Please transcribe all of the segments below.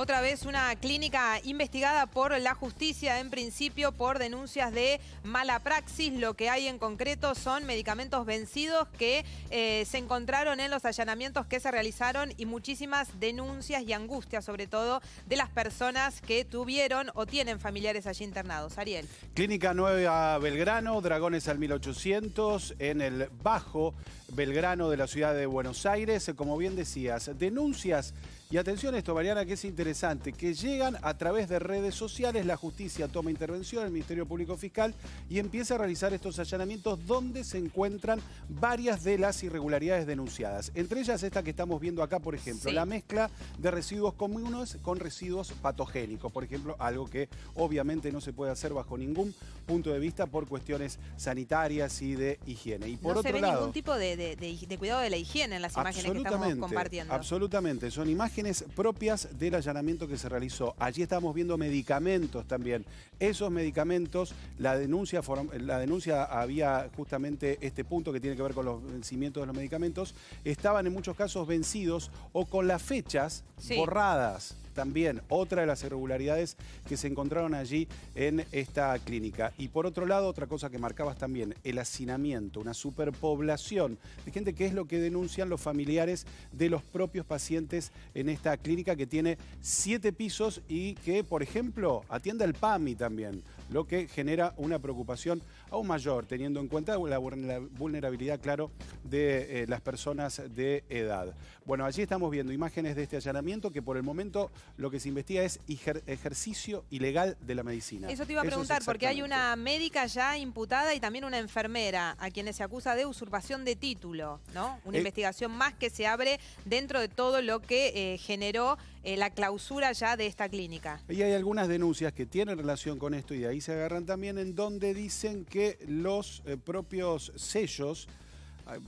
Otra vez una clínica investigada por la justicia, en principio por denuncias de mala praxis. Lo que hay en concreto son medicamentos vencidos que eh, se encontraron en los allanamientos que se realizaron y muchísimas denuncias y angustias, sobre todo de las personas que tuvieron o tienen familiares allí internados. Ariel. Clínica Nueva Belgrano, Dragones al 1800, en el Bajo Belgrano de la ciudad de Buenos Aires. Como bien decías, denuncias y atención a esto, Mariana, que es interesante, que llegan a través de redes sociales, la justicia toma intervención, el Ministerio Público Fiscal, y empieza a realizar estos allanamientos donde se encuentran varias de las irregularidades denunciadas. Entre ellas esta que estamos viendo acá, por ejemplo, la mezcla de residuos comunes con residuos patogénicos, por ejemplo, algo que obviamente no se puede hacer bajo ningún punto de vista por cuestiones sanitarias y de higiene. Y por no se ve ningún tipo de, de, cuidado de la higiene en las imágenes que estamos compartiendo. Absolutamente, son imágenes propias del allanamiento que se realizó. Allí estábamos viendo medicamentos también. Esos medicamentos, la denuncia, la denuncia había justamente este punto que tiene que ver con los vencimientos de los medicamentos, estaban en muchos casos vencidos o con las fechas borradas también otra de las irregularidades que se encontraron allí en esta clínica. Y por otro lado, otra cosa que marcabas también, el hacinamiento, una superpoblación de gente que es lo que denuncian los familiares de los propios pacientes en esta clínica que tiene siete pisos y que, por ejemplo, atiende al PAMI también lo que genera una preocupación aún mayor, teniendo en cuenta la vulnerabilidad, claro, de eh, las personas de edad. Bueno, allí estamos viendo imágenes de este allanamiento que por el momento lo que se investiga es ejercicio ilegal de la medicina. Eso te iba a preguntar, porque hay una médica ya imputada y también una enfermera a quienes se acusa de usurpación de título, ¿no? Una eh, investigación más que se abre dentro de todo lo que eh, generó la clausura ya de esta clínica. Y hay algunas denuncias que tienen relación con esto y de ahí se agarran también, en donde dicen que los eh, propios sellos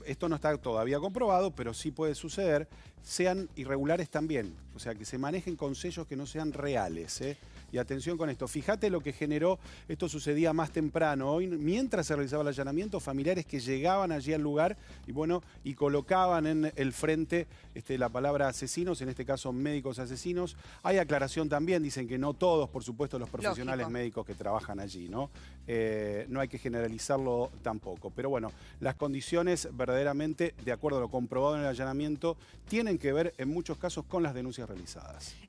esto no está todavía comprobado, pero sí puede suceder, sean irregulares también. O sea, que se manejen con sellos que no sean reales. ¿eh? Y atención con esto. Fíjate lo que generó, esto sucedía más temprano hoy, mientras se realizaba el allanamiento, familiares que llegaban allí al lugar y bueno, y colocaban en el frente este, la palabra asesinos, en este caso médicos asesinos. Hay aclaración también, dicen que no todos, por supuesto, los profesionales médicos que trabajan allí, ¿no? Eh, no hay que generalizarlo tampoco. Pero bueno, las condiciones verdaderamente, de acuerdo a lo comprobado en el allanamiento, tienen que ver en muchos casos con las denuncias realizadas.